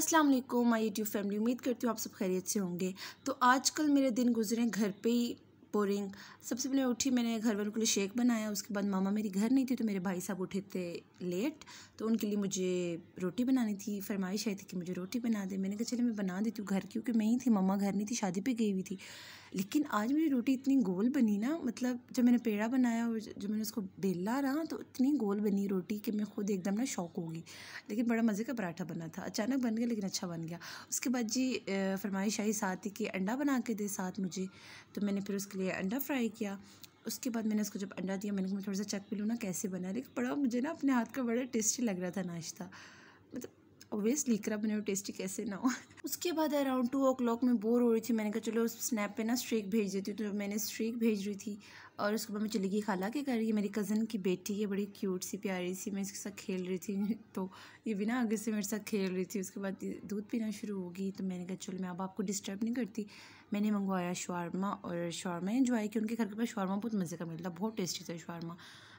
अस्सलाम वालेकुम my YouTube family उम्मीद करती हूँ आप सब खैरियत से होंगे तो आजकल मेरे दिन गुजरे घर पे ही बोरिंग सबसे पहले उठी मैंने घर वालों के लिए शेक बनाया उसके बाद मामा मेरी घर नहीं थी तो मेरे भाई साहब उठे थे लेट तो उनके लिए मुझे रोटी बनानी थी फरमाइश आई थी कि मुझे रोटी बना दे मैंने कहा चले मैं बना देती हूँ घर क्योंकि मैं ही थी मम्मा घर नहीं थी शादी पर गई हुई थी लेकिन आज मेरी रोटी इतनी गोल बनी ना मतलब जब मैंने पेड़ा बनाया और जब मैंने उसको बेला रहा तो इतनी गोल बनी रोटी कि मैं खुद एकदम ना शौक हो गई लेकिन बड़ा मज़े का पराठा बना था अचानक बन गया लेकिन अच्छा बन गया उसके बाद जी फरमाइश आई साथ ही कि अंडा बना के दे साथ मुझे तो मैंने फिर उसके लिए लिए अंडा फ्राई किया उसके बाद मैंने उसको जब अंडा दिया मैंने कहा थोड़ा सा चख भी लूँ ना कैसे बना लेकिन बड़ा मुझे ना अपने हाथ का बड़ा टेस्टी लग रहा था नाश्ता मतलब ऑब्वियसली करा बने टेस्टी कैसे ना हो उसके बाद अराउंड टू ओ क्लॉक में बोर हो रही थी मैंने कहा चलो स्नैप पे ना स्ट्रीक भेज देती हूँ तो मैंने स्ट्रीक भेज रही थी और उसके बाद मैं चली गई खाला के घर ये मेरी कज़न की बेटी है बड़ी क्यूट सी प्यारी सी मैं इसके साथ खेल रही थी तो ये बिना आगे से मेरे साथ खेल रही थी उसके बाद दूध पीना शुरू होगी तो मैंने कहा चलो मैं अब आपको डिस्टर्ब नहीं करती मैंने मंगवाया शवारमा और शवारमा इन्जॉय किया उनके घर के पास शर्मा बहुत मज़े का मिलता बहुत टेस्टी था शवारमा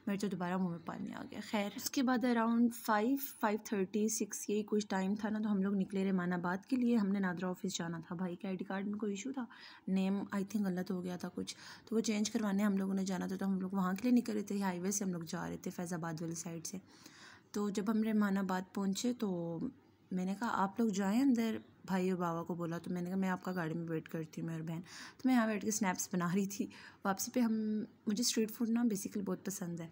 मेरे तो दोबारा मुँह में पानी आ गया खैर उसके बाद around five five thirty six यही कुछ टाइम था ना तो हम लोग निकले रहमानाबाद के लिए हमने नादरा ऑफिस जाना था भाई के आई कार्ड में कोई इशू था नेम आई थिंक गलत हो गया था कुछ तो वो चेंज करवाने हम लोग लोगों ने जाना था तो हम लोग वहाँ के लिए निकल रहे थे हाईवे से हम लोग जा रहे थे फैज़ाबाद वाली साइड से तो जब हम रहमानाबाद पहुँचे तो मैंने कहा आप लोग जाएँ अंदर भाई और बाबा को बोला तो मैंने कहा मैं आपका गाड़ी में वेट करती हूँ मेरी बहन तो मैं यहाँ बैठ के स्नैप्स बना रही थी वापसी पे हम मुझे स्ट्रीट फूड ना बेसिकली बहुत पसंद है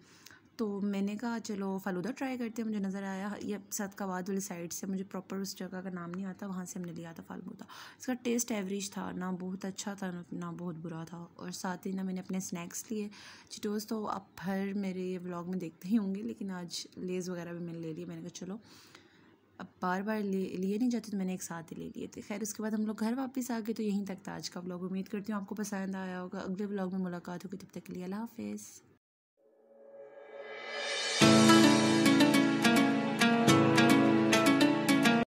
तो मैंने कहा चलो फ़लूदा ट्राई करते हैं मुझे नज़र आया ये सद वाली साइड से मुझे प्रॉपर उस जगह का नाम नहीं आता वहाँ से हमने लिया था फालूदा इसका टेस्ट एवरेज था ना बहुत अच्छा था ना बहुत बुरा था और साथ ही ना मैंने अपने स्नैक्स लिए चिटोज़ तो आप हर मेरे व्लॉग में देखते ही होंगे लेकिन आज लेज़ वगैरह भी मैंने ले लिए मैंने कहा चलो अब बार बार ले लिए नहीं जाते तो मैंने एक साथ ही ले लिए थे खैर उसके बाद हम लोग घर वापस आ गए तो यहीं तक था आज का व्लॉग उम्मीद करती हूँ आपको पसंद आया होगा अगले व्लॉग में मुलाकात होगी तब तक के लिए अल्लाह हाफिज़